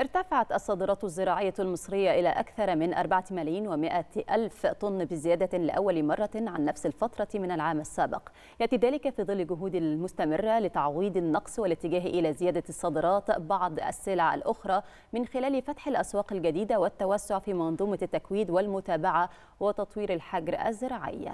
ارتفعت الصادرات الزراعية المصرية إلى أكثر من 4 ملايين و ألف طن بزيادة لأول مرة عن نفس الفترة من العام السابق يأتي ذلك في ظل جهود المستمرة لتعويض النقص والاتجاه إلى زيادة الصادرات بعض السلع الأخرى من خلال فتح الأسواق الجديدة والتوسع في منظومة التكويد والمتابعة وتطوير الحجر الزراعي